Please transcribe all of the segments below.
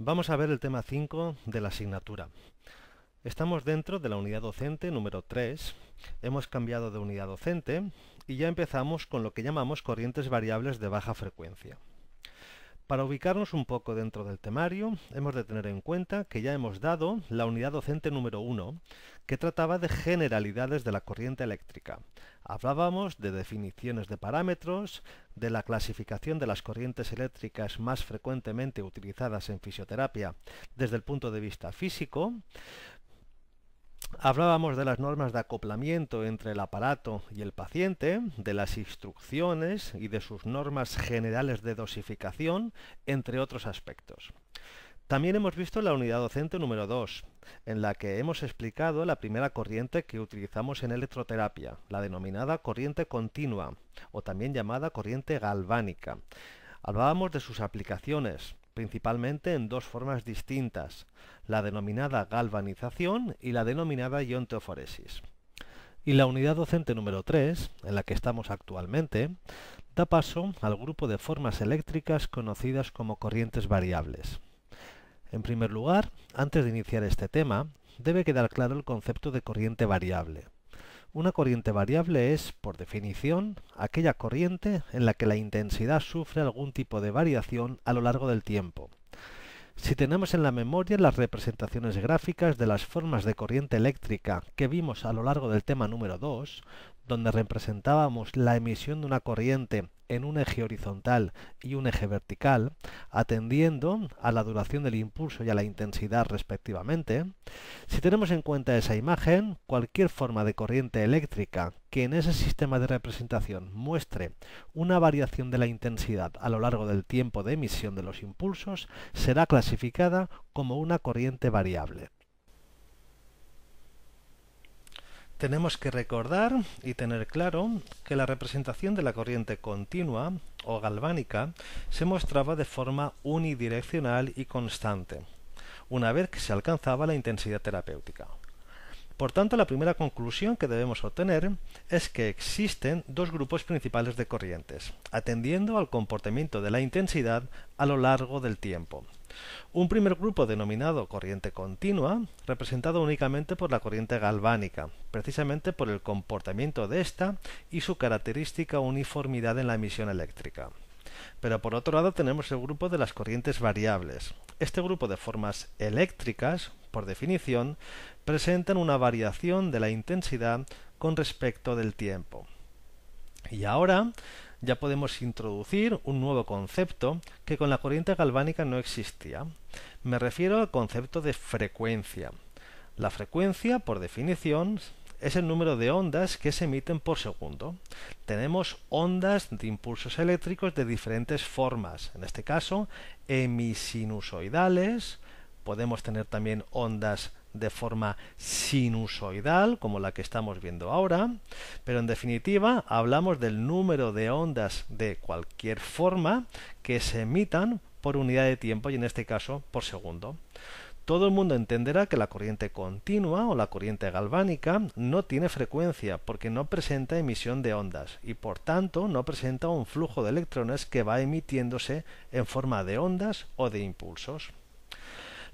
Vamos a ver el tema 5 de la asignatura. Estamos dentro de la unidad docente número 3, hemos cambiado de unidad docente y ya empezamos con lo que llamamos corrientes variables de baja frecuencia. Para ubicarnos un poco dentro del temario, hemos de tener en cuenta que ya hemos dado la unidad docente número 1, que trataba de generalidades de la corriente eléctrica. Hablábamos de definiciones de parámetros, de la clasificación de las corrientes eléctricas más frecuentemente utilizadas en fisioterapia desde el punto de vista físico, Hablábamos de las normas de acoplamiento entre el aparato y el paciente, de las instrucciones y de sus normas generales de dosificación, entre otros aspectos. También hemos visto la unidad docente número 2, en la que hemos explicado la primera corriente que utilizamos en electroterapia, la denominada corriente continua o también llamada corriente galvánica. Hablábamos de sus aplicaciones, principalmente en dos formas distintas, la denominada galvanización y la denominada ionteoforesis. Y la unidad docente número 3, en la que estamos actualmente, da paso al grupo de formas eléctricas conocidas como corrientes variables. En primer lugar, antes de iniciar este tema, debe quedar claro el concepto de corriente variable. Una corriente variable es, por definición, aquella corriente en la que la intensidad sufre algún tipo de variación a lo largo del tiempo. Si tenemos en la memoria las representaciones gráficas de las formas de corriente eléctrica que vimos a lo largo del tema número 2, donde representábamos la emisión de una corriente en un eje horizontal y un eje vertical, atendiendo a la duración del impulso y a la intensidad respectivamente. Si tenemos en cuenta esa imagen, cualquier forma de corriente eléctrica que en ese sistema de representación muestre una variación de la intensidad a lo largo del tiempo de emisión de los impulsos será clasificada como una corriente variable. Tenemos que recordar y tener claro que la representación de la corriente continua o galvánica se mostraba de forma unidireccional y constante, una vez que se alcanzaba la intensidad terapéutica. Por tanto, la primera conclusión que debemos obtener es que existen dos grupos principales de corrientes, atendiendo al comportamiento de la intensidad a lo largo del tiempo, un primer grupo denominado corriente continua, representado únicamente por la corriente galvánica, precisamente por el comportamiento de ésta y su característica uniformidad en la emisión eléctrica. Pero por otro lado tenemos el grupo de las corrientes variables. Este grupo de formas eléctricas, por definición, presentan una variación de la intensidad con respecto del tiempo. Y ahora ya podemos introducir un nuevo concepto que con la corriente galvánica no existía. Me refiero al concepto de frecuencia. La frecuencia, por definición, es el número de ondas que se emiten por segundo. Tenemos ondas de impulsos eléctricos de diferentes formas, en este caso hemisinusoidales, podemos tener también ondas de forma sinusoidal, como la que estamos viendo ahora, pero en definitiva hablamos del número de ondas de cualquier forma que se emitan por unidad de tiempo y en este caso por segundo. Todo el mundo entenderá que la corriente continua o la corriente galvánica no tiene frecuencia porque no presenta emisión de ondas y por tanto no presenta un flujo de electrones que va emitiéndose en forma de ondas o de impulsos.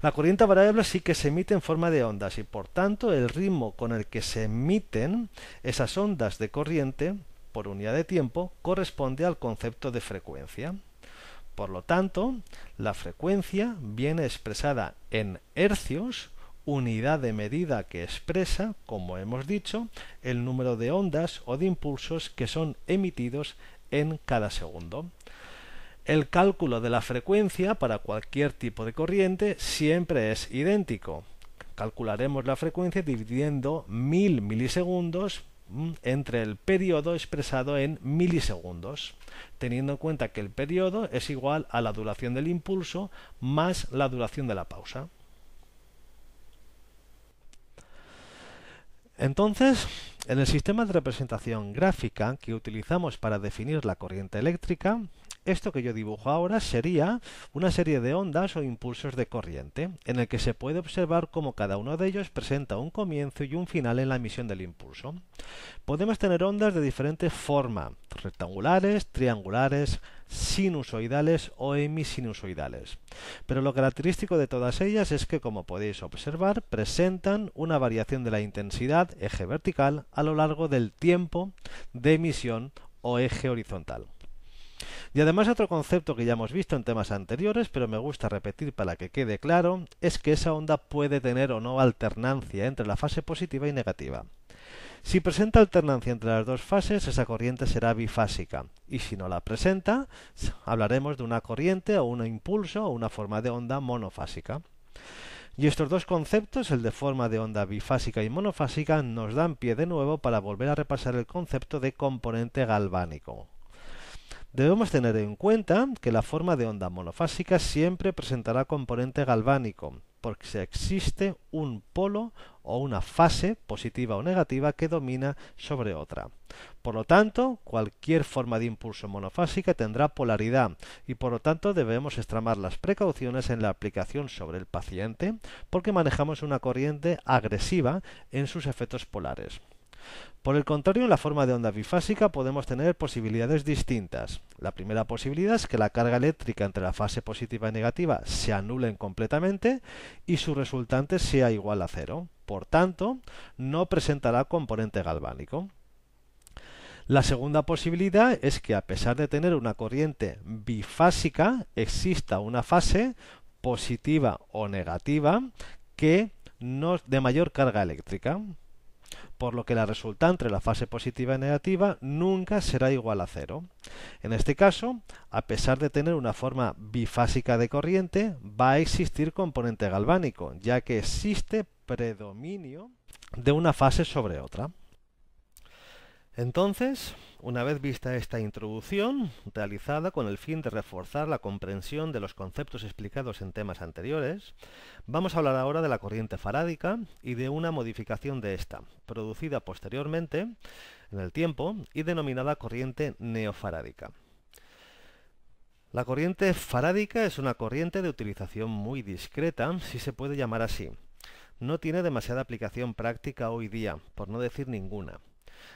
La corriente variable sí que se emite en forma de ondas y por tanto el ritmo con el que se emiten esas ondas de corriente por unidad de tiempo corresponde al concepto de frecuencia. Por lo tanto, la frecuencia viene expresada en hercios, unidad de medida que expresa, como hemos dicho, el número de ondas o de impulsos que son emitidos en cada segundo. El cálculo de la frecuencia para cualquier tipo de corriente siempre es idéntico. Calcularemos la frecuencia dividiendo 1000 milisegundos mm, entre el periodo expresado en milisegundos, teniendo en cuenta que el periodo es igual a la duración del impulso más la duración de la pausa. Entonces, en el sistema de representación gráfica que utilizamos para definir la corriente eléctrica, esto que yo dibujo ahora sería una serie de ondas o impulsos de corriente, en el que se puede observar cómo cada uno de ellos presenta un comienzo y un final en la emisión del impulso. Podemos tener ondas de diferentes formas, rectangulares, triangulares, sinusoidales o hemisinusoidales. Pero lo característico de todas ellas es que, como podéis observar, presentan una variación de la intensidad, eje vertical, a lo largo del tiempo de emisión o eje horizontal. Y además otro concepto que ya hemos visto en temas anteriores, pero me gusta repetir para que quede claro, es que esa onda puede tener o no alternancia entre la fase positiva y negativa. Si presenta alternancia entre las dos fases, esa corriente será bifásica. Y si no la presenta, hablaremos de una corriente o un impulso o una forma de onda monofásica. Y estos dos conceptos, el de forma de onda bifásica y monofásica, nos dan pie de nuevo para volver a repasar el concepto de componente galvánico, Debemos tener en cuenta que la forma de onda monofásica siempre presentará componente galvánico, porque si existe un polo o una fase positiva o negativa que domina sobre otra. Por lo tanto, cualquier forma de impulso monofásica tendrá polaridad y por lo tanto debemos extramar las precauciones en la aplicación sobre el paciente porque manejamos una corriente agresiva en sus efectos polares. Por el contrario, en la forma de onda bifásica podemos tener posibilidades distintas. La primera posibilidad es que la carga eléctrica entre la fase positiva y negativa se anulen completamente y su resultante sea igual a cero. Por tanto, no presentará componente galvánico. La segunda posibilidad es que a pesar de tener una corriente bifásica, exista una fase positiva o negativa que no de mayor carga eléctrica por lo que la resultante entre la fase positiva y negativa nunca será igual a cero. En este caso, a pesar de tener una forma bifásica de corriente, va a existir componente galvánico, ya que existe predominio de una fase sobre otra. Entonces, una vez vista esta introducción, realizada con el fin de reforzar la comprensión de los conceptos explicados en temas anteriores, vamos a hablar ahora de la corriente farádica y de una modificación de esta, producida posteriormente en el tiempo y denominada corriente neofarádica. La corriente farádica es una corriente de utilización muy discreta, si se puede llamar así. No tiene demasiada aplicación práctica hoy día, por no decir ninguna.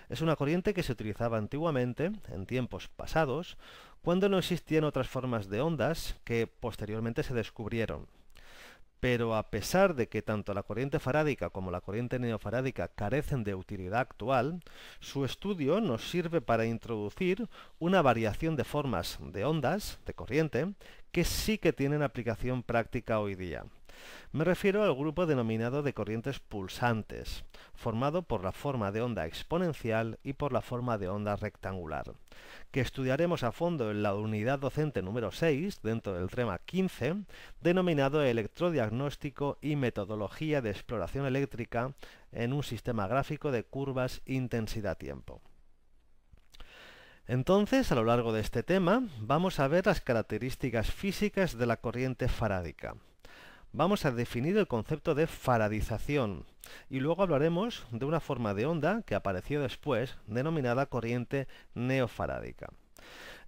Es una corriente que se utilizaba antiguamente, en tiempos pasados, cuando no existían otras formas de ondas que posteriormente se descubrieron. Pero a pesar de que tanto la corriente farádica como la corriente neofarádica carecen de utilidad actual, su estudio nos sirve para introducir una variación de formas de ondas, de corriente, que sí que tienen aplicación práctica hoy día. Me refiero al grupo denominado de corrientes pulsantes, formado por la forma de onda exponencial y por la forma de onda rectangular, que estudiaremos a fondo en la unidad docente número 6, dentro del tema 15, denominado Electrodiagnóstico y Metodología de Exploración Eléctrica en un sistema gráfico de curvas intensidad-tiempo. Entonces, a lo largo de este tema, vamos a ver las características físicas de la corriente farádica vamos a definir el concepto de faradización y luego hablaremos de una forma de onda que apareció después denominada corriente neofarádica.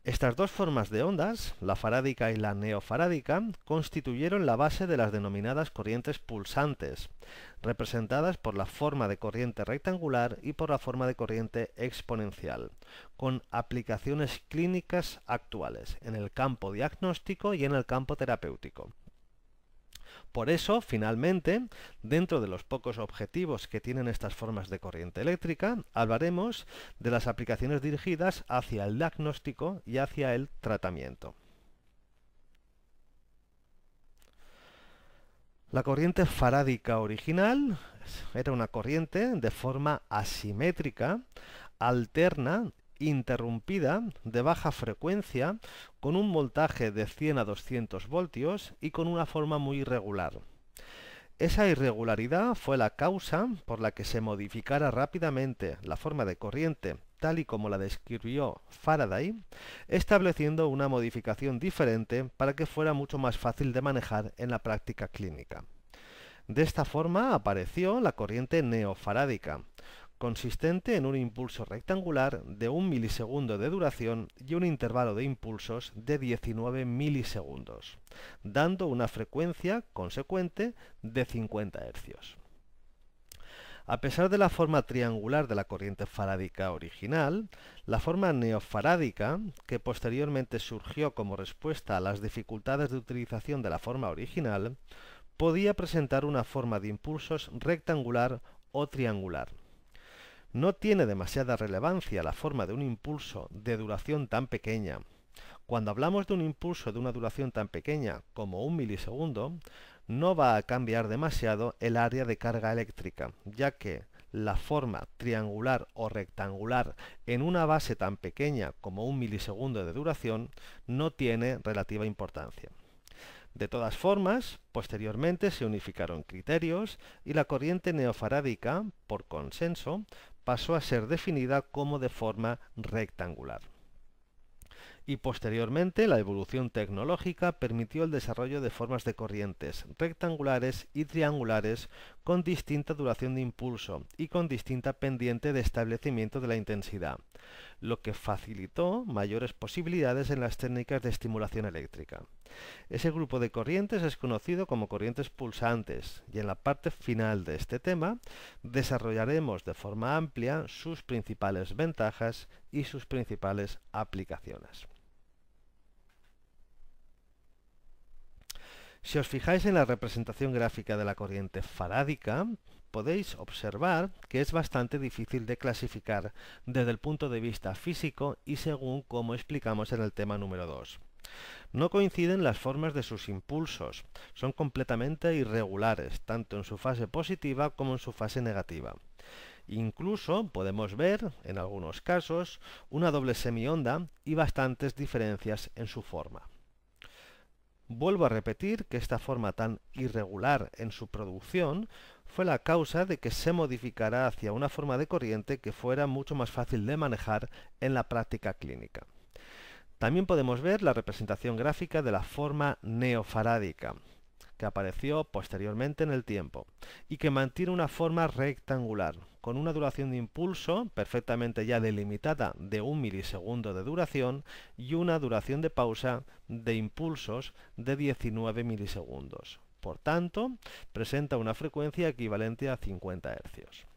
Estas dos formas de ondas, la farádica y la neofarádica, constituyeron la base de las denominadas corrientes pulsantes, representadas por la forma de corriente rectangular y por la forma de corriente exponencial, con aplicaciones clínicas actuales en el campo diagnóstico y en el campo terapéutico. Por eso, finalmente, dentro de los pocos objetivos que tienen estas formas de corriente eléctrica, hablaremos de las aplicaciones dirigidas hacia el diagnóstico y hacia el tratamiento. La corriente farádica original era una corriente de forma asimétrica, alterna interrumpida de baja frecuencia con un voltaje de 100 a 200 voltios y con una forma muy irregular. Esa irregularidad fue la causa por la que se modificara rápidamente la forma de corriente tal y como la describió Faraday, estableciendo una modificación diferente para que fuera mucho más fácil de manejar en la práctica clínica. De esta forma apareció la corriente neofarádica, consistente en un impulso rectangular de un milisegundo de duración y un intervalo de impulsos de 19 milisegundos, dando una frecuencia consecuente de 50 Hz. A pesar de la forma triangular de la corriente farádica original, la forma neofarádica, que posteriormente surgió como respuesta a las dificultades de utilización de la forma original, podía presentar una forma de impulsos rectangular o triangular, no tiene demasiada relevancia la forma de un impulso de duración tan pequeña. Cuando hablamos de un impulso de una duración tan pequeña como un milisegundo, no va a cambiar demasiado el área de carga eléctrica, ya que la forma triangular o rectangular en una base tan pequeña como un milisegundo de duración no tiene relativa importancia. De todas formas, posteriormente se unificaron criterios y la corriente neofarádica, por consenso, pasó a ser definida como de forma rectangular. Y posteriormente la evolución tecnológica permitió el desarrollo de formas de corrientes rectangulares y triangulares con distinta duración de impulso y con distinta pendiente de establecimiento de la intensidad, lo que facilitó mayores posibilidades en las técnicas de estimulación eléctrica. Ese grupo de corrientes es conocido como corrientes pulsantes y en la parte final de este tema desarrollaremos de forma amplia sus principales ventajas y sus principales aplicaciones. Si os fijáis en la representación gráfica de la corriente farádica, podéis observar que es bastante difícil de clasificar desde el punto de vista físico y según como explicamos en el tema número 2. No coinciden las formas de sus impulsos, son completamente irregulares, tanto en su fase positiva como en su fase negativa. Incluso podemos ver, en algunos casos, una doble semionda y bastantes diferencias en su forma. Vuelvo a repetir que esta forma tan irregular en su producción fue la causa de que se modificara hacia una forma de corriente que fuera mucho más fácil de manejar en la práctica clínica. También podemos ver la representación gráfica de la forma neofarádica, que apareció posteriormente en el tiempo y que mantiene una forma rectangular, con una duración de impulso perfectamente ya delimitada de un milisegundo de duración y una duración de pausa de impulsos de 19 milisegundos. Por tanto, presenta una frecuencia equivalente a 50 Hz.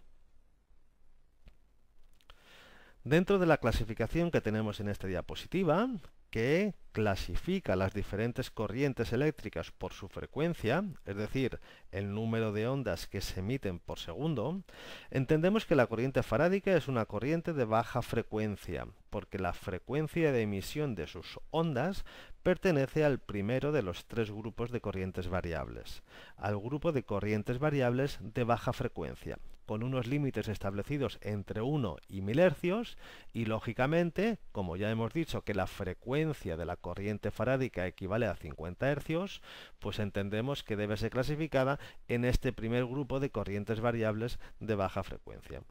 Dentro de la clasificación que tenemos en esta diapositiva, que clasifica las diferentes corrientes eléctricas por su frecuencia, es decir, el número de ondas que se emiten por segundo, entendemos que la corriente farádica es una corriente de baja frecuencia, porque la frecuencia de emisión de sus ondas pertenece al primero de los tres grupos de corrientes variables, al grupo de corrientes variables de baja frecuencia con unos límites establecidos entre 1 y 1000 hercios y lógicamente, como ya hemos dicho que la frecuencia de la corriente farádica equivale a 50 hercios, pues entendemos que debe ser clasificada en este primer grupo de corrientes variables de baja frecuencia.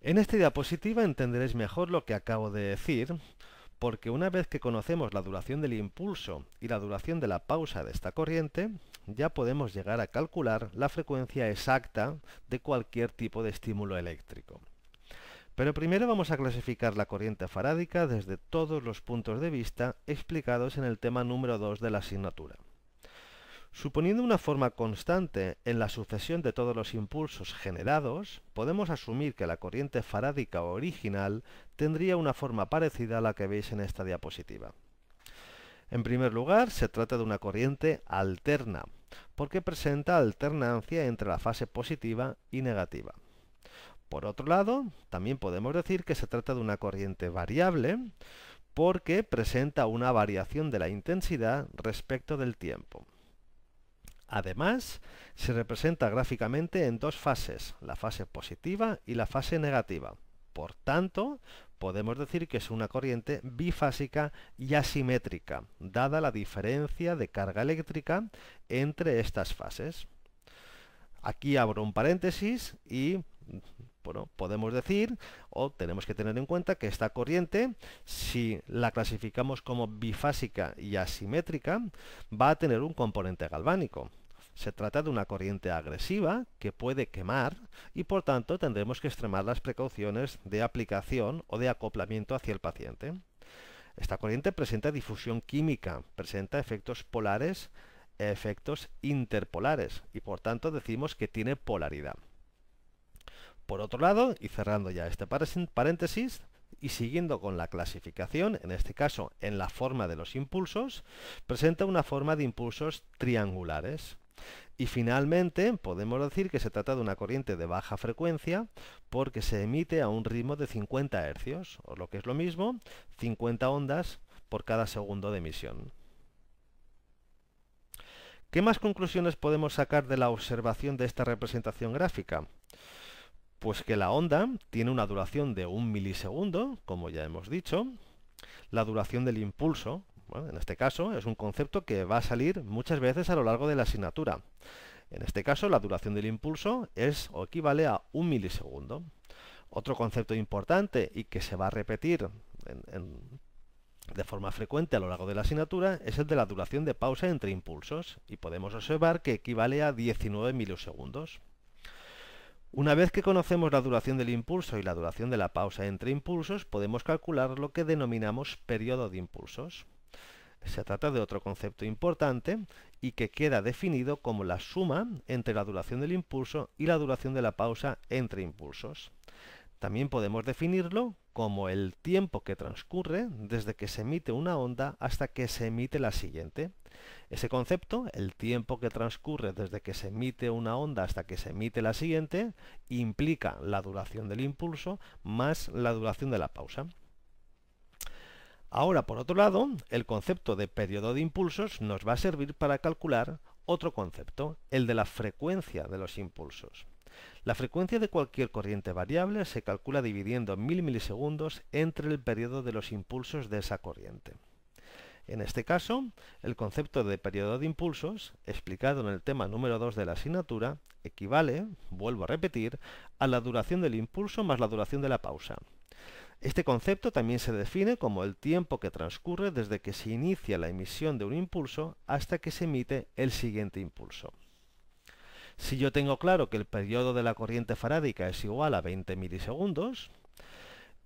En esta diapositiva entenderéis mejor lo que acabo de decir, porque una vez que conocemos la duración del impulso y la duración de la pausa de esta corriente, ya podemos llegar a calcular la frecuencia exacta de cualquier tipo de estímulo eléctrico. Pero primero vamos a clasificar la corriente farádica desde todos los puntos de vista explicados en el tema número 2 de la asignatura. Suponiendo una forma constante en la sucesión de todos los impulsos generados, podemos asumir que la corriente farádica original tendría una forma parecida a la que veis en esta diapositiva. En primer lugar, se trata de una corriente alterna, porque presenta alternancia entre la fase positiva y negativa. Por otro lado, también podemos decir que se trata de una corriente variable, porque presenta una variación de la intensidad respecto del tiempo. Además, se representa gráficamente en dos fases, la fase positiva y la fase negativa. Por tanto, podemos decir que es una corriente bifásica y asimétrica, dada la diferencia de carga eléctrica entre estas fases. Aquí abro un paréntesis y podemos decir o tenemos que tener en cuenta que esta corriente, si la clasificamos como bifásica y asimétrica, va a tener un componente galvánico. Se trata de una corriente agresiva que puede quemar y por tanto tendremos que extremar las precauciones de aplicación o de acoplamiento hacia el paciente. Esta corriente presenta difusión química, presenta efectos polares efectos interpolares y por tanto decimos que tiene polaridad. Por otro lado, y cerrando ya este paréntesis, y siguiendo con la clasificación, en este caso en la forma de los impulsos, presenta una forma de impulsos triangulares. Y finalmente, podemos decir que se trata de una corriente de baja frecuencia porque se emite a un ritmo de 50 Hz, o lo que es lo mismo, 50 ondas por cada segundo de emisión. ¿Qué más conclusiones podemos sacar de la observación de esta representación gráfica? Pues que la onda tiene una duración de un milisegundo, como ya hemos dicho, la duración del impulso, en este caso es un concepto que va a salir muchas veces a lo largo de la asignatura. En este caso la duración del impulso es o equivale a un milisegundo. Otro concepto importante y que se va a repetir de forma frecuente a lo largo de la asignatura es el de la duración de pausa entre impulsos y podemos observar que equivale a 19 milisegundos. Una vez que conocemos la duración del impulso y la duración de la pausa entre impulsos, podemos calcular lo que denominamos periodo de impulsos. Se trata de otro concepto importante y que queda definido como la suma entre la duración del impulso y la duración de la pausa entre impulsos. También podemos definirlo como el tiempo que transcurre desde que se emite una onda hasta que se emite la siguiente. Ese concepto, el tiempo que transcurre desde que se emite una onda hasta que se emite la siguiente, implica la duración del impulso más la duración de la pausa. Ahora, por otro lado, el concepto de periodo de impulsos nos va a servir para calcular otro concepto, el de la frecuencia de los impulsos. La frecuencia de cualquier corriente variable se calcula dividiendo mil milisegundos entre el periodo de los impulsos de esa corriente. En este caso, el concepto de periodo de impulsos, explicado en el tema número 2 de la asignatura, equivale, vuelvo a repetir, a la duración del impulso más la duración de la pausa. Este concepto también se define como el tiempo que transcurre desde que se inicia la emisión de un impulso hasta que se emite el siguiente impulso. Si yo tengo claro que el periodo de la corriente farádica es igual a 20 milisegundos,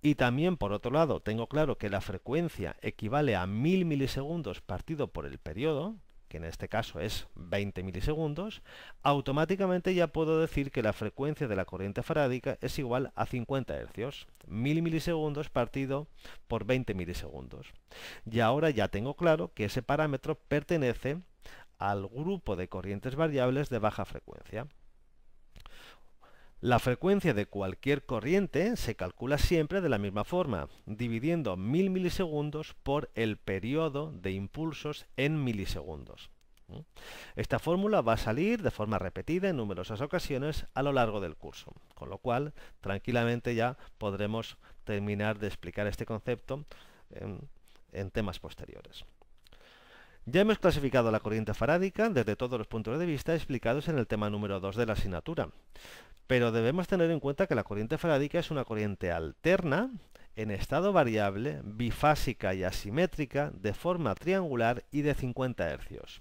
y también por otro lado tengo claro que la frecuencia equivale a 1000 milisegundos partido por el periodo, que en este caso es 20 milisegundos, automáticamente ya puedo decir que la frecuencia de la corriente farádica es igual a 50 hercios, mil milisegundos partido por 20 milisegundos. Y ahora ya tengo claro que ese parámetro pertenece al grupo de corrientes variables de baja frecuencia. La frecuencia de cualquier corriente se calcula siempre de la misma forma, dividiendo 1000 milisegundos por el periodo de impulsos en milisegundos. Esta fórmula va a salir de forma repetida en numerosas ocasiones a lo largo del curso, con lo cual tranquilamente ya podremos terminar de explicar este concepto en, temas posteriores. Ya hemos clasificado la corriente farádica desde todos los puntos de vista explicados en el tema número 2 de la asignatura. Pero debemos tener en cuenta que la corriente farádica es una corriente alterna, en estado variable, bifásica y asimétrica, de forma triangular y de 50 Hz.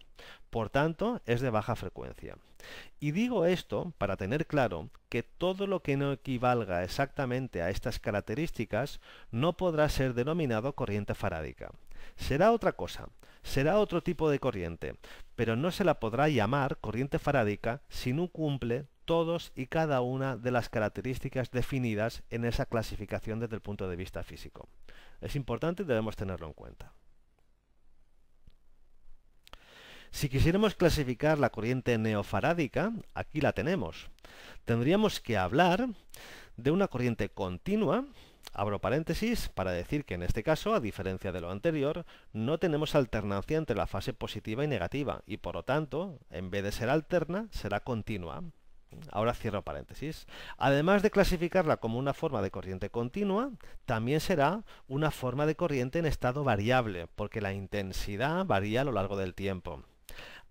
Por tanto, es de baja frecuencia. Y digo esto para tener claro que todo lo que no equivalga exactamente a estas características no podrá ser denominado corriente farádica. Será otra cosa, será otro tipo de corriente, pero no se la podrá llamar corriente farádica si no cumple todos y cada una de las características definidas en esa clasificación desde el punto de vista físico. Es importante y debemos tenerlo en cuenta. Si quisiéramos clasificar la corriente neofarádica, aquí la tenemos. Tendríamos que hablar de una corriente continua, abro paréntesis, para decir que en este caso, a diferencia de lo anterior, no tenemos alternancia entre la fase positiva y negativa, y por lo tanto, en vez de ser alterna, será continua. Ahora cierro paréntesis. Además de clasificarla como una forma de corriente continua, también será una forma de corriente en estado variable, porque la intensidad varía a lo largo del tiempo.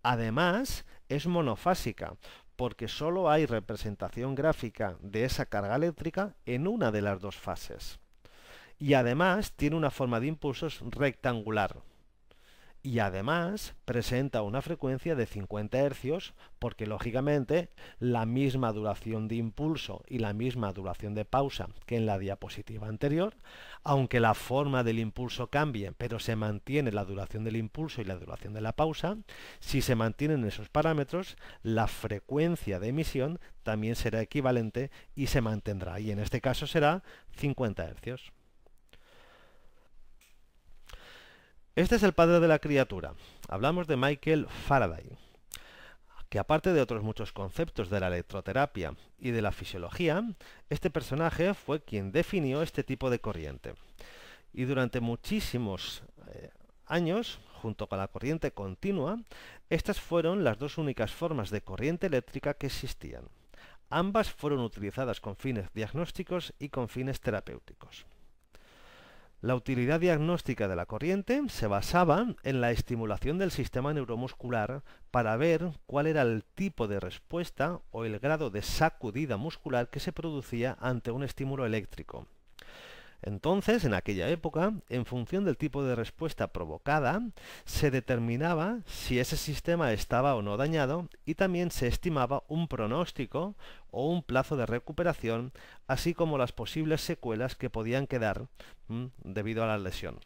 Además, es monofásica, porque solo hay representación gráfica de esa carga eléctrica en una de las dos fases. Y además tiene una forma de impulsos rectangular, y además presenta una frecuencia de 50 Hz porque lógicamente la misma duración de impulso y la misma duración de pausa que en la diapositiva anterior, aunque la forma del impulso cambie pero se mantiene la duración del impulso y la duración de la pausa, si se mantienen esos parámetros, la frecuencia de emisión también será equivalente y se mantendrá y en este caso será 50 Hz. Este es el padre de la criatura. Hablamos de Michael Faraday, que aparte de otros muchos conceptos de la electroterapia y de la fisiología, este personaje fue quien definió este tipo de corriente. Y durante muchísimos eh, años, junto con la corriente continua, estas fueron las dos únicas formas de corriente eléctrica que existían. Ambas fueron utilizadas con fines diagnósticos y con fines terapéuticos. La utilidad diagnóstica de la corriente se basaba en la estimulación del sistema neuromuscular para ver cuál era el tipo de respuesta o el grado de sacudida muscular que se producía ante un estímulo eléctrico. Entonces, en aquella época, en función del tipo de respuesta provocada, se determinaba si ese sistema estaba o no dañado y también se estimaba un pronóstico o un plazo de recuperación, así como las posibles secuelas que podían quedar mm, debido a la lesión.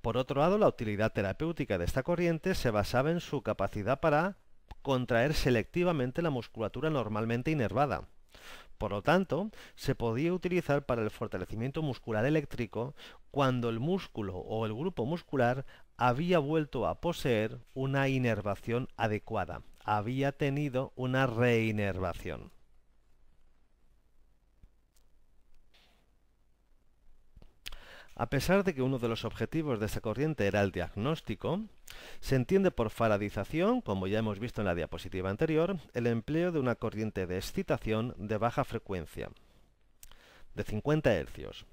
Por otro lado, la utilidad terapéutica de esta corriente se basaba en su capacidad para contraer selectivamente la musculatura normalmente inervada. Por lo tanto, se podía utilizar para el fortalecimiento muscular eléctrico cuando el músculo o el grupo muscular había vuelto a poseer una inervación adecuada, había tenido una reinervación. A pesar de que uno de los objetivos de esa corriente era el diagnóstico, se entiende por faradización, como ya hemos visto en la diapositiva anterior, el empleo de una corriente de excitación de baja frecuencia, de 50 Hz,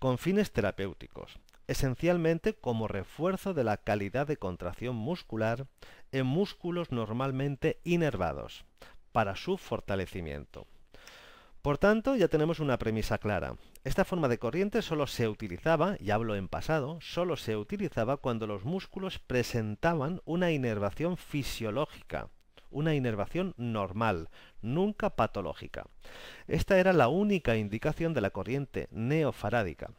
con fines terapéuticos, esencialmente como refuerzo de la calidad de contracción muscular en músculos normalmente inervados, para su fortalecimiento. Por tanto, ya tenemos una premisa clara. Esta forma de corriente solo se utilizaba, y hablo en pasado, solo se utilizaba cuando los músculos presentaban una inervación fisiológica, una inervación normal, nunca patológica. Esta era la única indicación de la corriente neofarádica.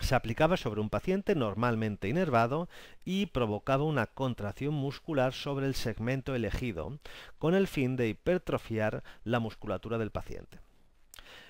Se aplicaba sobre un paciente normalmente inervado y provocaba una contracción muscular sobre el segmento elegido, con el fin de hipertrofiar la musculatura del paciente.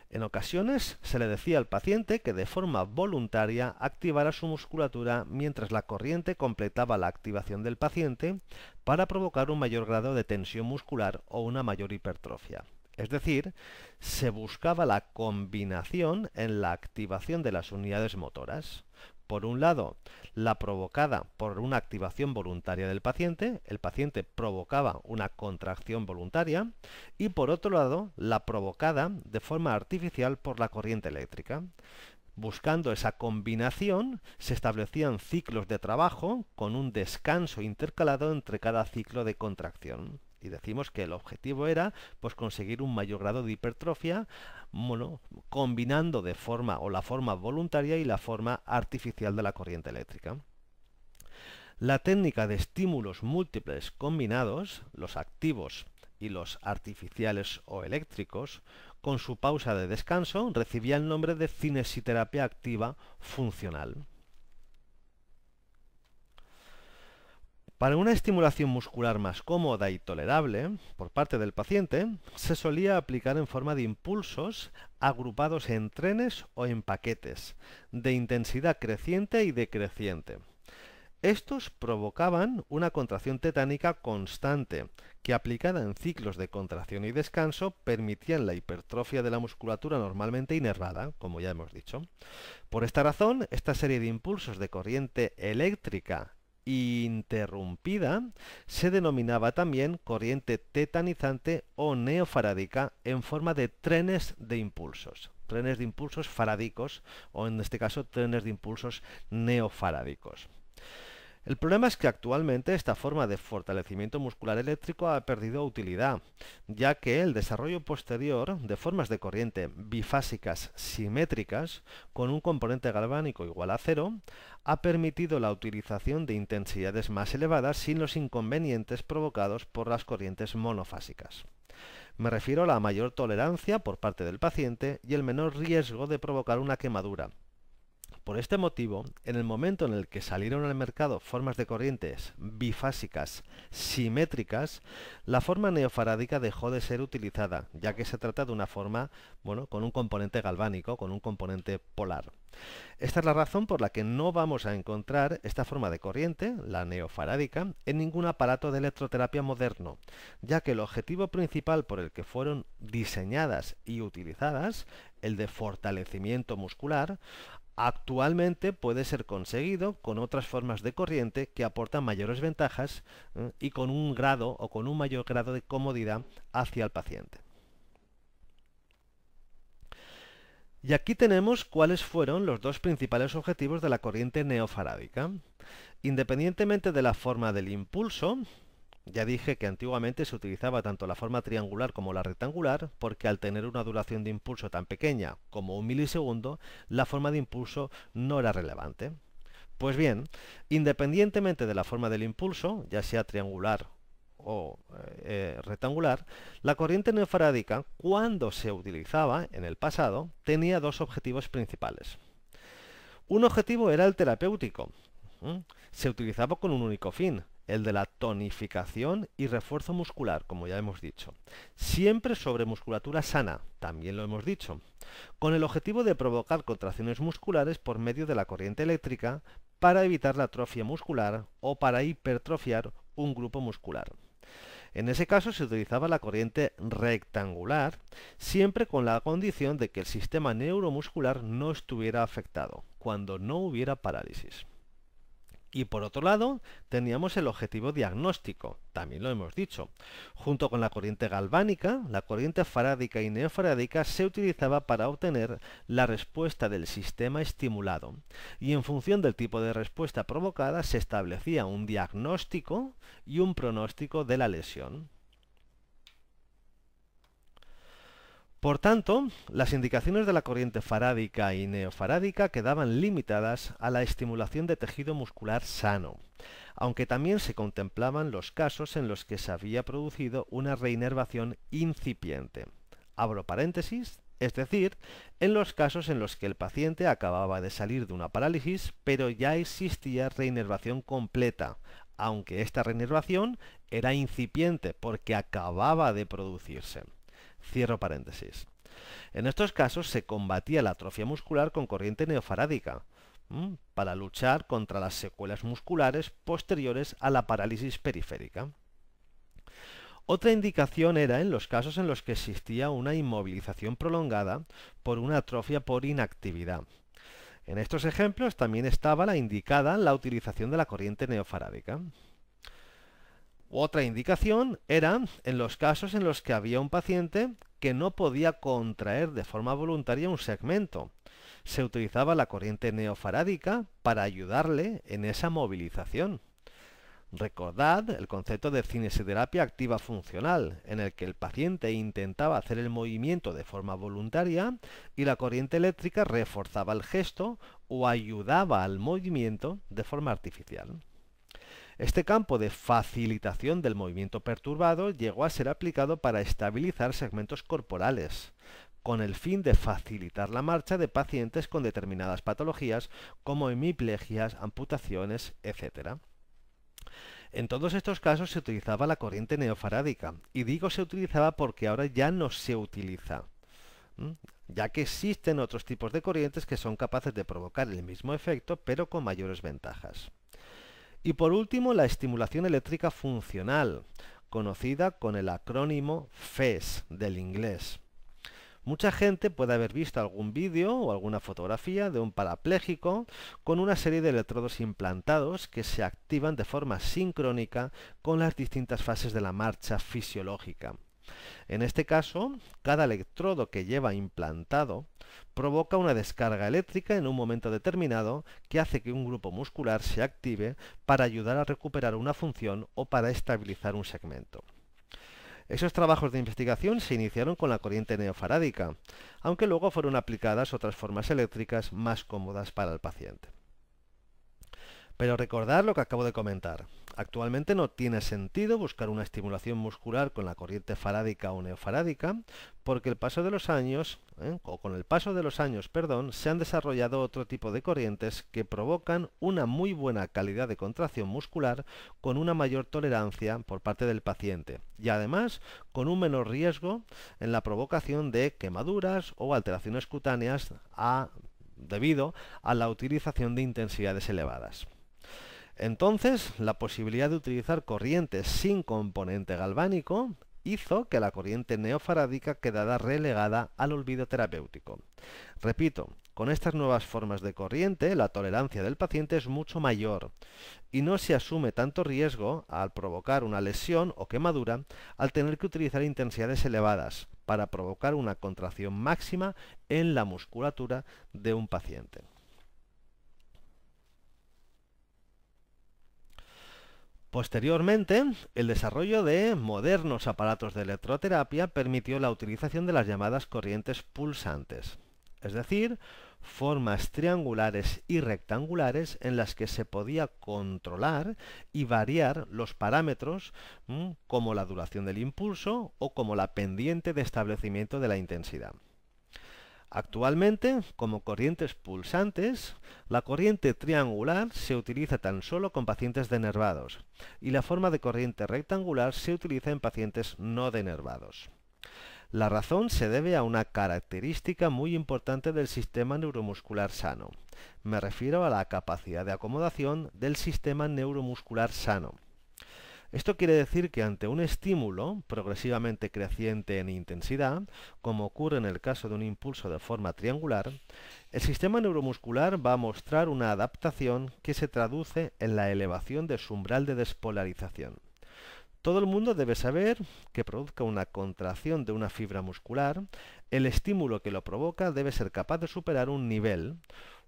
En ocasiones se le decía al paciente que de forma voluntaria activara su musculatura mientras la corriente completaba la activación del paciente para provocar un mayor grado de tensión muscular o una mayor hipertrofia. Es decir, se buscaba la combinación en la activación de las unidades motoras por un lado, la provocada por una activación voluntaria del paciente, el paciente provocaba una contracción voluntaria, y por otro lado, la provocada de forma artificial por la corriente eléctrica. Buscando esa combinación, se establecían ciclos de trabajo con un descanso intercalado entre cada ciclo de contracción. Y decimos que el objetivo era pues, conseguir un mayor grado de hipertrofia, combinando de forma o la forma voluntaria y la forma artificial de la corriente eléctrica. La técnica de estímulos múltiples combinados, los activos y los artificiales o eléctricos, con su pausa de descanso, recibía el nombre de cinesiterapia activa funcional. Para una estimulación muscular más cómoda y tolerable por parte del paciente, se solía aplicar en forma de impulsos agrupados en trenes o en paquetes, de intensidad creciente y decreciente. Estos provocaban una contracción tetánica constante, que aplicada en ciclos de contracción y descanso permitían la hipertrofia de la musculatura normalmente inervada, como ya hemos dicho. Por esta razón, esta serie de impulsos de corriente eléctrica interrumpida se denominaba también corriente tetanizante o neofarádica en forma de trenes de impulsos, trenes de impulsos farádicos o en este caso trenes de impulsos neofarádicos. El problema es que actualmente esta forma de fortalecimiento muscular eléctrico ha perdido utilidad, ya que el desarrollo posterior de formas de corriente bifásicas simétricas con un componente galvánico igual a cero ha permitido la utilización de intensidades más elevadas sin los inconvenientes provocados por las corrientes monofásicas. Me refiero a la mayor tolerancia por parte del paciente y el menor riesgo de provocar una quemadura, por este motivo, en el momento en el que salieron al mercado formas de corrientes bifásicas simétricas, la forma neofarádica dejó de ser utilizada, ya que se trata de una forma, bueno, con un componente galvánico, con un componente polar. Esta es la razón por la que no vamos a encontrar esta forma de corriente, la neofarádica, en ningún aparato de electroterapia moderno, ya que el objetivo principal por el que fueron diseñadas y utilizadas, el de fortalecimiento muscular, Actualmente puede ser conseguido con otras formas de corriente que aportan mayores ventajas ¿eh? y con un grado o con un mayor grado de comodidad hacia el paciente. Y aquí tenemos cuáles fueron los dos principales objetivos de la corriente neofarábica. Independientemente de la forma del impulso, ya dije que antiguamente se utilizaba tanto la forma triangular como la rectangular porque al tener una duración de impulso tan pequeña como un milisegundo, la forma de impulso no era relevante. Pues bien, independientemente de la forma del impulso, ya sea triangular o eh, eh, rectangular, la corriente neofarádica, cuando se utilizaba en el pasado, tenía dos objetivos principales. Un objetivo era el terapéutico. Se utilizaba con un único fin, el de la tonificación y refuerzo muscular, como ya hemos dicho. Siempre sobre musculatura sana, también lo hemos dicho, con el objetivo de provocar contracciones musculares por medio de la corriente eléctrica para evitar la atrofia muscular o para hipertrofiar un grupo muscular. En ese caso se utilizaba la corriente rectangular, siempre con la condición de que el sistema neuromuscular no estuviera afectado, cuando no hubiera parálisis. Y por otro lado, teníamos el objetivo diagnóstico, también lo hemos dicho. Junto con la corriente galvánica, la corriente farádica y neofarádica se utilizaba para obtener la respuesta del sistema estimulado. Y en función del tipo de respuesta provocada se establecía un diagnóstico y un pronóstico de la lesión. Por tanto, las indicaciones de la corriente farádica y neofarádica quedaban limitadas a la estimulación de tejido muscular sano, aunque también se contemplaban los casos en los que se había producido una reinervación incipiente. Abro paréntesis, es decir, en los casos en los que el paciente acababa de salir de una parálisis, pero ya existía reinervación completa, aunque esta reinervación era incipiente porque acababa de producirse. Cierro paréntesis. En estos casos se combatía la atrofia muscular con corriente neofarádica, para luchar contra las secuelas musculares posteriores a la parálisis periférica. Otra indicación era en los casos en los que existía una inmovilización prolongada por una atrofia por inactividad. En estos ejemplos también estaba la indicada la utilización de la corriente neofarádica. Otra indicación era en los casos en los que había un paciente que no podía contraer de forma voluntaria un segmento. Se utilizaba la corriente neofarádica para ayudarle en esa movilización. Recordad el concepto de cinesiderapia activa funcional, en el que el paciente intentaba hacer el movimiento de forma voluntaria y la corriente eléctrica reforzaba el gesto o ayudaba al movimiento de forma artificial. Este campo de facilitación del movimiento perturbado llegó a ser aplicado para estabilizar segmentos corporales, con el fin de facilitar la marcha de pacientes con determinadas patologías como hemiplegias, amputaciones, etc. En todos estos casos se utilizaba la corriente neofarádica, y digo se utilizaba porque ahora ya no se utiliza ya que existen otros tipos de corrientes que son capaces de provocar el mismo efecto pero con mayores ventajas. Y por último, la estimulación eléctrica funcional, conocida con el acrónimo FES del inglés. Mucha gente puede haber visto algún vídeo o alguna fotografía de un parapléjico con una serie de electrodos implantados que se activan de forma sincrónica con las distintas fases de la marcha fisiológica. En este caso, cada electrodo que lleva implantado provoca una descarga eléctrica en un momento determinado que hace que un grupo muscular se active para ayudar a recuperar una función o para estabilizar un segmento. Esos trabajos de investigación se iniciaron con la corriente neofarádica, aunque luego fueron aplicadas otras formas eléctricas más cómodas para el paciente. Pero recordad lo que acabo de comentar. Actualmente no tiene sentido buscar una estimulación muscular con la corriente farádica o neofarádica, porque el paso de los años, ¿eh? con el paso de los años, perdón, se han desarrollado otro tipo de corrientes que provocan una muy buena calidad de contracción muscular con una mayor tolerancia por parte del paciente y además con un menor riesgo en la provocación de quemaduras o alteraciones cutáneas debido a la utilización de intensidades elevadas. Entonces, la posibilidad de utilizar corrientes sin componente galvánico hizo que la corriente neofarádica quedara relegada al olvido terapéutico. Repito, con estas nuevas formas de corriente, la tolerancia del paciente es mucho mayor y no se asume tanto riesgo al provocar una lesión o quemadura al tener que utilizar intensidades elevadas para provocar una contracción máxima en la musculatura de un paciente. Posteriormente, el desarrollo de modernos aparatos de electroterapia permitió la utilización de las llamadas corrientes pulsantes, es decir, formas triangulares y rectangulares en las que se podía controlar y variar los parámetros mm, como la duración del impulso o como la pendiente de establecimiento de la intensidad. Actualmente, como corrientes pulsantes, la corriente triangular se utiliza tan solo con pacientes denervados y la forma de corriente rectangular se utiliza en pacientes no denervados. La razón se debe a una característica muy importante del sistema neuromuscular sano. Me refiero a la capacidad de acomodación del sistema neuromuscular sano esto quiere decir que ante un estímulo progresivamente creciente en intensidad, como ocurre en el caso de un impulso de forma triangular, el sistema neuromuscular va a mostrar una adaptación que se traduce en la elevación de su umbral de despolarización. Todo el mundo debe saber que produzca una contracción de una fibra muscular, el estímulo que lo provoca debe ser capaz de superar un nivel,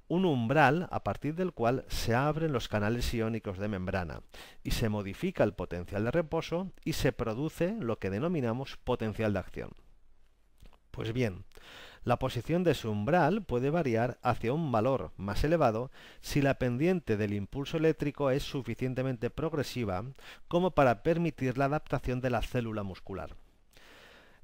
un umbral a partir del cual se abren los canales iónicos de membrana y se modifica el potencial de reposo y se produce lo que denominamos potencial de acción. Pues bien, la posición de su umbral puede variar hacia un valor más elevado si la pendiente del impulso eléctrico es suficientemente progresiva como para permitir la adaptación de la célula muscular.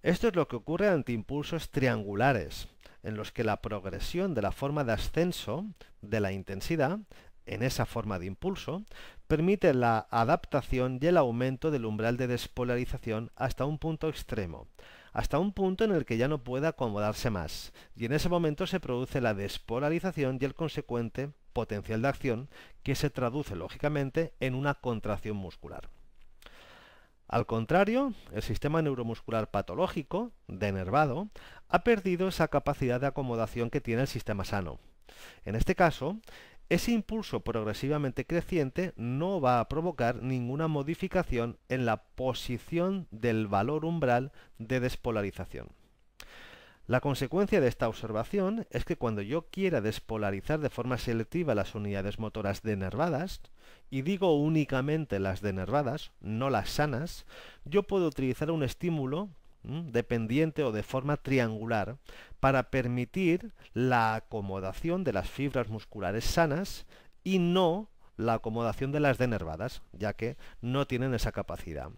Esto es lo que ocurre ante impulsos triangulares, en los que la progresión de la forma de ascenso de la intensidad en esa forma de impulso, permite la adaptación y el aumento del umbral de despolarización hasta un punto extremo, hasta un punto en el que ya no puede acomodarse más, y en ese momento se produce la despolarización y el consecuente potencial de acción que se traduce lógicamente en una contracción muscular. Al contrario, el sistema neuromuscular patológico, denervado, ha perdido esa capacidad de acomodación que tiene el sistema sano. En este caso, ese impulso progresivamente creciente no va a provocar ninguna modificación en la posición del valor umbral de despolarización. La consecuencia de esta observación es que cuando yo quiera despolarizar de forma selectiva las unidades motoras denervadas, y digo únicamente las denervadas, no las sanas, yo puedo utilizar un estímulo dependiente o de forma triangular para permitir la acomodación de las fibras musculares sanas y no la acomodación de las denervadas, ya que no tienen esa capacidad.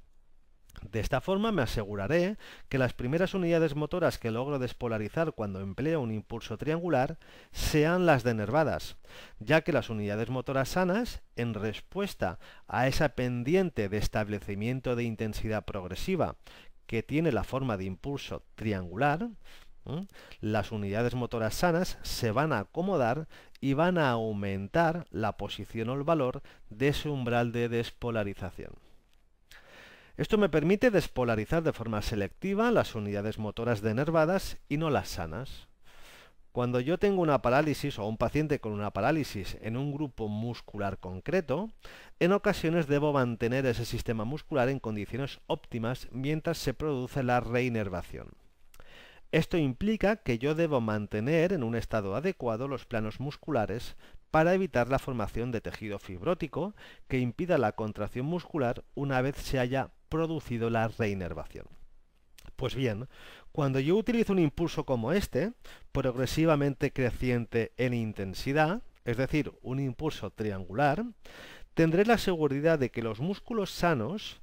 De esta forma me aseguraré que las primeras unidades motoras que logro despolarizar cuando empleo un impulso triangular sean las denervadas, ya que las unidades motoras sanas, en respuesta a esa pendiente de establecimiento de intensidad progresiva que tiene la forma de impulso triangular, las unidades motoras sanas se van a acomodar y van a aumentar la posición o el valor de ese umbral de despolarización. Esto me permite despolarizar de forma selectiva las unidades motoras denervadas y no las sanas. Cuando yo tengo una parálisis o un paciente con una parálisis en un grupo muscular concreto, en ocasiones debo mantener ese sistema muscular en condiciones óptimas mientras se produce la reinervación. Esto implica que yo debo mantener en un estado adecuado los planos musculares para evitar la formación de tejido fibrótico que impida la contracción muscular una vez se haya producido la reinervación. Pues bien, cuando yo utilizo un impulso como este, progresivamente creciente en intensidad, es decir, un impulso triangular, tendré la seguridad de que los músculos sanos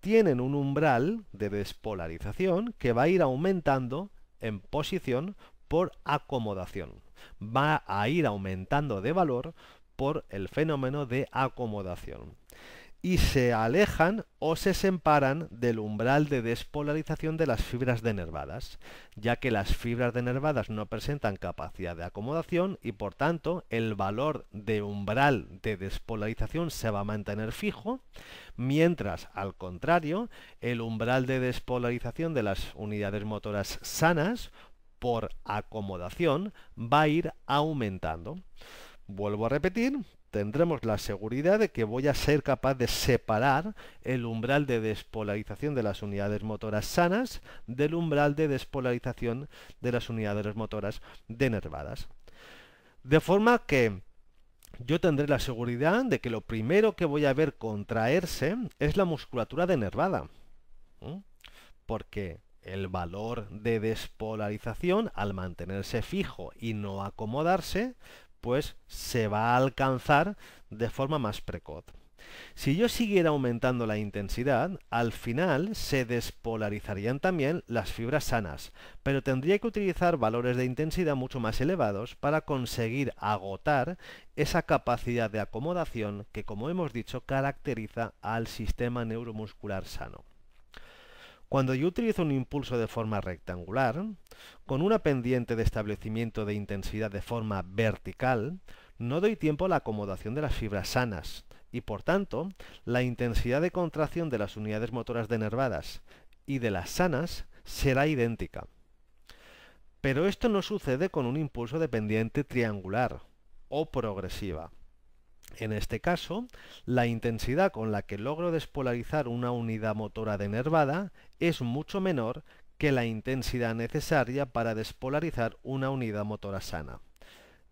tienen un umbral de despolarización que va a ir aumentando en posición por acomodación. Va a ir aumentando de valor por el fenómeno de acomodación y se alejan o se separan del umbral de despolarización de las fibras denervadas, ya que las fibras denervadas no presentan capacidad de acomodación y por tanto el valor de umbral de despolarización se va a mantener fijo, mientras al contrario el umbral de despolarización de las unidades motoras sanas por acomodación va a ir aumentando. Vuelvo a repetir, tendremos la seguridad de que voy a ser capaz de separar el umbral de despolarización de las unidades motoras sanas del umbral de despolarización de las unidades motoras denervadas. De forma que yo tendré la seguridad de que lo primero que voy a ver contraerse es la musculatura denervada. Porque el valor de despolarización, al mantenerse fijo y no acomodarse, pues se va a alcanzar de forma más precoz. Si yo siguiera aumentando la intensidad, al final se despolarizarían también las fibras sanas, pero tendría que utilizar valores de intensidad mucho más elevados para conseguir agotar esa capacidad de acomodación que, como hemos dicho, caracteriza al sistema neuromuscular sano. Cuando yo utilizo un impulso de forma rectangular, con una pendiente de establecimiento de intensidad de forma vertical, no doy tiempo a la acomodación de las fibras sanas y por tanto la intensidad de contracción de las unidades motoras denervadas y de las sanas será idéntica. Pero esto no sucede con un impulso de pendiente triangular o progresiva. En este caso, la intensidad con la que logro despolarizar una unidad motora denervada es mucho menor que la intensidad necesaria para despolarizar una unidad motora sana.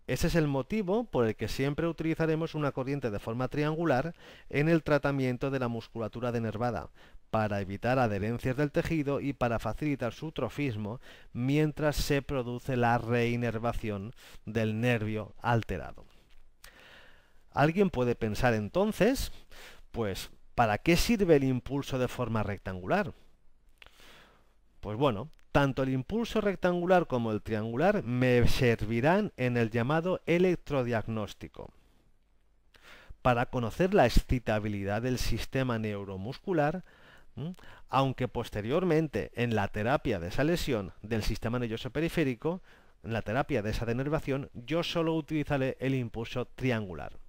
Ese es el motivo por el que siempre utilizaremos una corriente de forma triangular en el tratamiento de la musculatura denervada, para evitar adherencias del tejido y para facilitar su trofismo mientras se produce la reinervación del nervio alterado. Alguien puede pensar entonces, pues, ¿para qué sirve el impulso de forma rectangular? Pues bueno, tanto el impulso rectangular como el triangular me servirán en el llamado electrodiagnóstico para conocer la excitabilidad del sistema neuromuscular, aunque posteriormente en la terapia de esa lesión del sistema nervioso periférico, en la terapia de esa denervación, yo solo utilizaré el impulso triangular.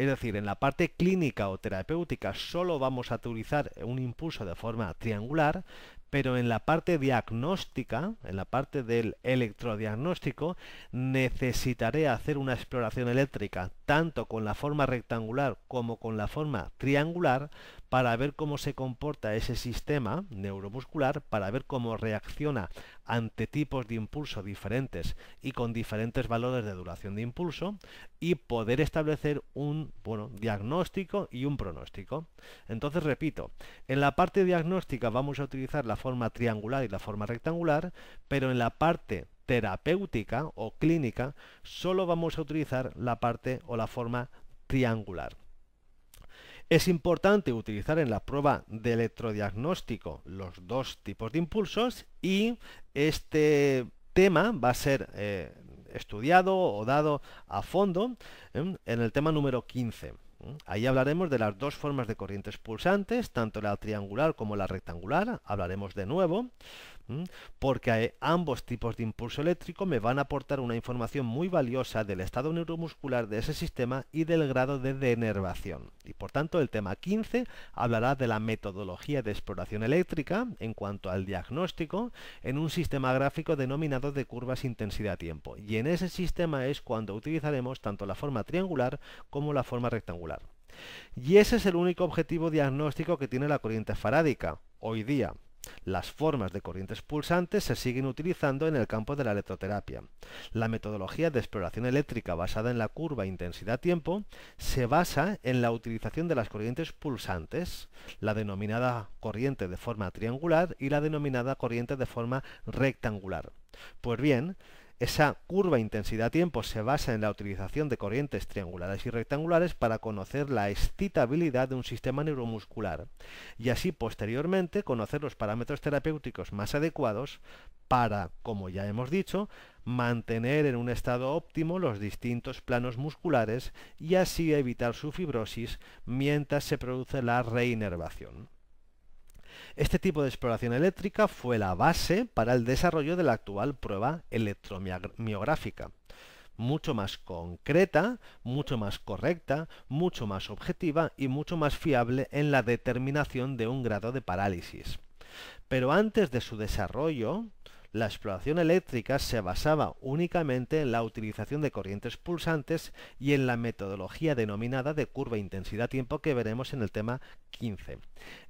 Es decir, en la parte clínica o terapéutica solo vamos a utilizar un impulso de forma triangular, pero en la parte diagnóstica, en la parte del electrodiagnóstico, necesitaré hacer una exploración eléctrica tanto con la forma rectangular como con la forma triangular para ver cómo se comporta ese sistema neuromuscular, para ver cómo reacciona ante tipos de impulso diferentes y con diferentes valores de duración de impulso y poder establecer un bueno, diagnóstico y un pronóstico. Entonces, repito, en la parte diagnóstica vamos a utilizar la forma triangular y la forma rectangular, pero en la parte terapéutica o clínica, solo vamos a utilizar la parte o la forma triangular. Es importante utilizar en la prueba de electrodiagnóstico los dos tipos de impulsos y este tema va a ser eh, estudiado o dado a fondo ¿eh? en el tema número 15. ¿eh? Ahí hablaremos de las dos formas de corrientes pulsantes, tanto la triangular como la rectangular. Hablaremos de nuevo porque eh, ambos tipos de impulso eléctrico me van a aportar una información muy valiosa del estado neuromuscular de ese sistema y del grado de denervación. Y por tanto el tema 15 hablará de la metodología de exploración eléctrica en cuanto al diagnóstico en un sistema gráfico denominado de curvas intensidad-tiempo. Y en ese sistema es cuando utilizaremos tanto la forma triangular como la forma rectangular. Y ese es el único objetivo diagnóstico que tiene la corriente farádica hoy día las formas de corrientes pulsantes se siguen utilizando en el campo de la electroterapia. La metodología de exploración eléctrica basada en la curva intensidad-tiempo se basa en la utilización de las corrientes pulsantes, la denominada corriente de forma triangular y la denominada corriente de forma rectangular. Pues bien, esa curva intensidad-tiempo se basa en la utilización de corrientes triangulares y rectangulares para conocer la excitabilidad de un sistema neuromuscular y así posteriormente conocer los parámetros terapéuticos más adecuados para, como ya hemos dicho, mantener en un estado óptimo los distintos planos musculares y así evitar su fibrosis mientras se produce la reinervación. Este tipo de exploración eléctrica fue la base para el desarrollo de la actual prueba electromiográfica, mucho más concreta, mucho más correcta, mucho más objetiva y mucho más fiable en la determinación de un grado de parálisis. Pero antes de su desarrollo, la exploración eléctrica se basaba únicamente en la utilización de corrientes pulsantes y en la metodología denominada de curva e intensidad-tiempo que veremos en el tema 15.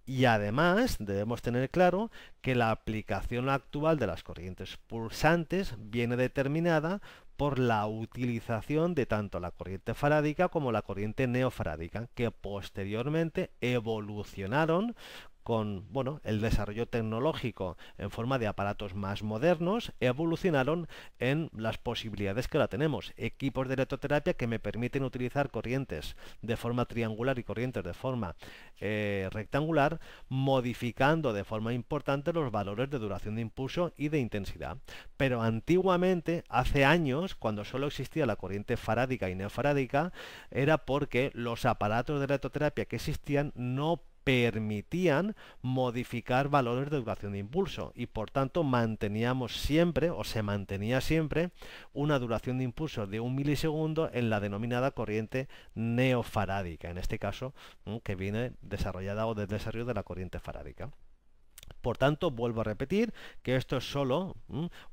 Y además debemos tener claro que la aplicación actual de las corrientes pulsantes viene determinada por la utilización de tanto la corriente farádica como la corriente neofarádica, que posteriormente evolucionaron con bueno, el desarrollo tecnológico en forma de aparatos más modernos, evolucionaron en las posibilidades que la tenemos. Equipos de electroterapia que me permiten utilizar corrientes de forma triangular y corrientes de forma eh, rectangular, modificando de forma importante los valores de duración de impulso y de intensidad. Pero antiguamente, hace años, cuando solo existía la corriente farádica y neofarádica, era porque los aparatos de electroterapia que existían no permitían modificar valores de duración de impulso y por tanto manteníamos siempre o se mantenía siempre una duración de impulso de un milisegundo en la denominada corriente neofarádica, en este caso que viene desarrollada o del desarrollo de la corriente farádica. Por tanto, vuelvo a repetir que esto es solo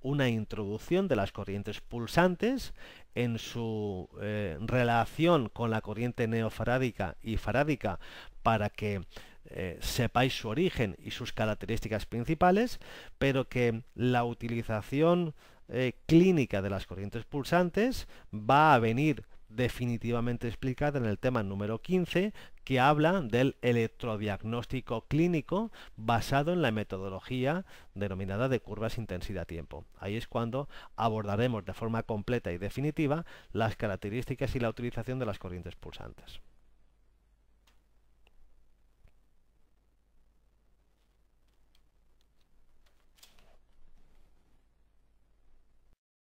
una introducción de las corrientes pulsantes en su eh, relación con la corriente neofarádica y farádica para que eh, sepáis su origen y sus características principales, pero que la utilización eh, clínica de las corrientes pulsantes va a venir definitivamente explicada en el tema número 15 que habla del electrodiagnóstico clínico basado en la metodología denominada de curvas intensidad-tiempo. Ahí es cuando abordaremos de forma completa y definitiva las características y la utilización de las corrientes pulsantes.